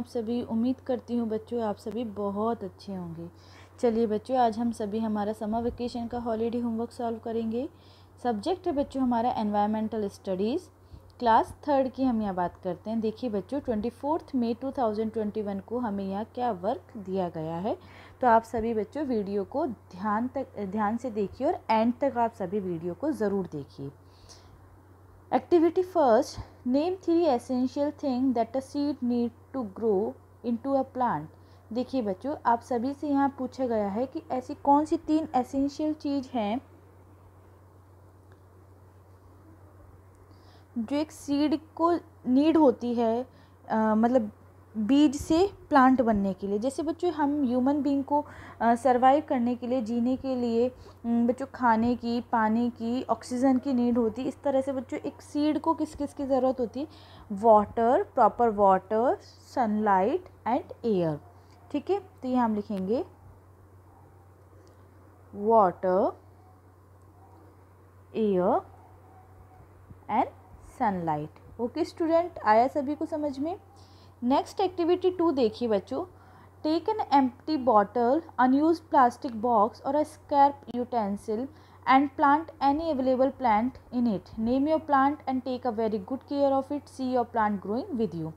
आप सभी उम्मीद करती हूँ बच्चों आप सभी बहुत अच्छे होंगे चलिए बच्चों आज हम सभी हमारा समर वेकेशन का हॉलीडे होमवर्क सॉल्व करेंगे सब्जेक्ट है बच्चों हमारा एनवायरमेंटल स्टडीज़ क्लास थर्ड की हम यहाँ बात करते हैं देखिए बच्चों twenty fourth May two thousand twenty one को हमें यहाँ क्या वर्क दिया गया है तो आप सभी बच्चों वीडियो को ध्यान तक ध्यान से देखिए और एंड तक आप सभी वीडियो को ज़रूर देखिए Activity first name three essential thing that a seed need to grow into a plant. देखिए बच्चों आप सभी से यहाँ पूछा गया है कि ऐसी कौन सी तीन एसेंशियल चीज़ हैं जो एक सीड को नीड होती है आ, मतलब बीज से प्लांट बनने के लिए जैसे बच्चों हम ह्यूमन बींग को सरवाइव करने के लिए जीने के लिए बच्चों खाने की पानी की ऑक्सीजन की नीड होती इस तरह से बच्चों एक सीड को किस किस की ज़रूरत होती है water proper water sunlight and air ठीक है तो ये हम लिखेंगे water air and sunlight okay student आया सभी को समझ में नेक्स्ट एक्टिविटी टू देखिए बच्चों take an empty bottle unused plastic box और a scrap utensil and plant any available plant in it name your plant and take a very good care of it see your plant growing with you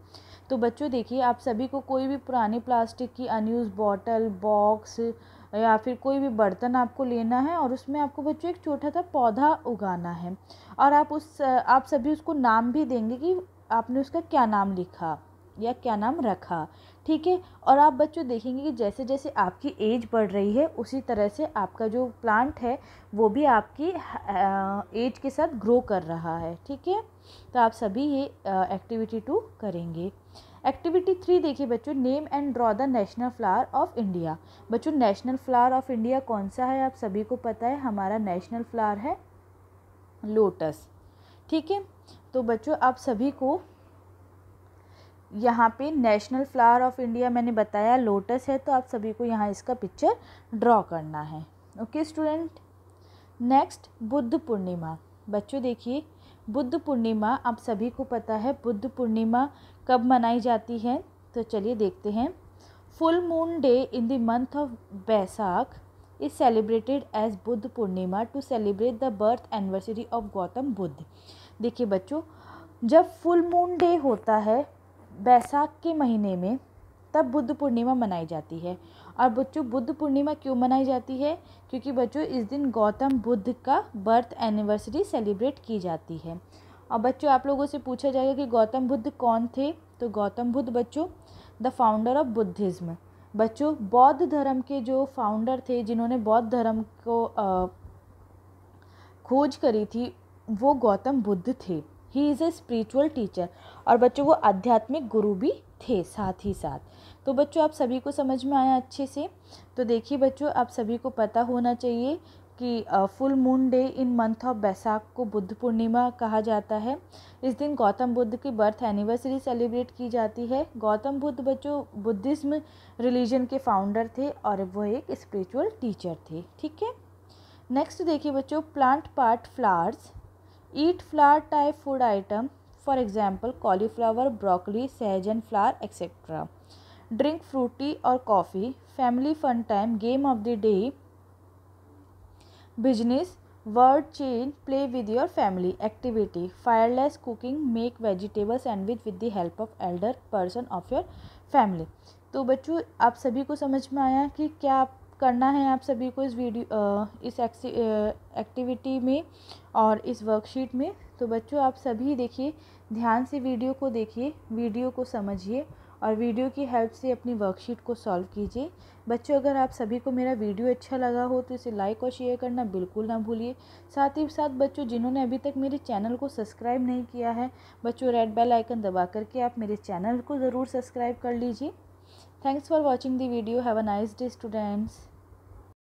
तो बच्चों देखिए आप सभी को कोई भी पुराने प्लास्टिक की अनयूज़ बॉटल बॉक्स या फिर कोई भी बर्तन आपको लेना है और उसमें आपको बच्चों एक छोटा सा पौधा उगाना है और आप उस आप सभी उसको नाम भी देंगे कि आपने उसका क्या नाम लिखा या क्या नाम रखा ठीक है और आप बच्चों देखेंगे कि जैसे जैसे आपकी एज बढ़ रही है उसी तरह से आपका जो प्लांट है वो भी आपकी एज के साथ ग्रो कर रहा है ठीक है तो आप सभी ये एक्टिविटी टू करेंगे एक्टिविटी थ्री देखिए बच्चों name and draw the national flower of India बच्चों नेशनल फ्लावर ऑफ इंडिया कौन सा है आप सभी को पता है हमारा नेशनल फ्लावर है लोटस ठीक है तो बच्चों आप सभी को यहाँ पे नेशनल फ्लावर ऑफ इंडिया मैंने बताया लोटस है तो आप सभी को यहाँ इसका पिक्चर ड्रॉ करना है okay student next Buddha Purnima बच्चों देखिए बुद्ध पूर्णिमा आप सभी को पता है बुद्ध पूर्णिमा कब मनाई जाती है तो चलिए देखते हैं full moon day in the month of Baisakh is celebrated as Buddha Purnima to celebrate the birth anniversary of Gautam Buddha देखिए बच्चों जब फुल मून डे होता है बैसाख के महीने में तब बुद्ध पूर्णिमा मनाई जाती है और बच्चों बुद्ध पूर्णिमा क्यों मनाई जाती है क्योंकि बच्चों इस दिन गौतम बुद्ध का बर्थ एनिवर्सरी सेलिब्रेट की जाती है और बच्चों आप लोगों से पूछा जाएगा कि गौतम बुद्ध कौन थे तो गौतम बुद्ध बच्चों द फाउंडर ऑफ बुद्धिज़्म बच्चों बौद्ध धर्म के जो फाउंडर थे जिन्होंने बौद्ध धर्म को खोज करी थी वो गौतम बुद्ध थे he is a spiritual teacher और बच्चों वो आध्यात्मिक गुरु भी थे साथ ही साथ तो बच्चों आप सभी को समझ में आया अच्छे से तो देखिए बच्चों आप सभी को पता होना चाहिए कि full moon day in month of Baisakh को बुद्ध पूर्णिमा कहा जाता है इस दिन गौतम बुद्ध की बर्थ एनिवर्सरी सेलिब्रेट की जाती है गौतम बुद्ध बच्चों बुद्धिज़्म रिलीजन के फाउंडर थे और वो एक स्पिरिचुअल टीचर थे ठीक है नेक्स्ट देखिए बच्चों plant part flowers eat flower type food item for example cauliflower broccoli सहजन फ्लावर एक्सेट्रा ड्रिंक फ्रूटी और coffee family fun time game of the day business word change play with your family activity fireless cooking make vegetable sandwich with the help of elder person of your family तो बच्चों आप सभी को समझ में आया कि क्या आप करना है आप सभी को इस वीडियो इस एक्टिविटी में और इस वर्कशीट में तो बच्चों आप सभी देखिए ध्यान से वीडियो को देखिए वीडियो को समझिए और वीडियो की हेल्प से अपनी वर्कशीट को सॉल्व कीजिए बच्चों अगर आप सभी को मेरा वीडियो अच्छा लगा हो तो इसे लाइक और शेयर करना बिल्कुल ना भूलिए साथ ही साथ बच्चों जिन्होंने अभी तक मेरे चैनल को सब्सक्राइब नहीं किया है बच्चों रेड बेल आइकन दबा करके आप मेरे चैनल को ज़रूर सब्सक्राइब कर लीजिए thanks for watching the video have a nice day students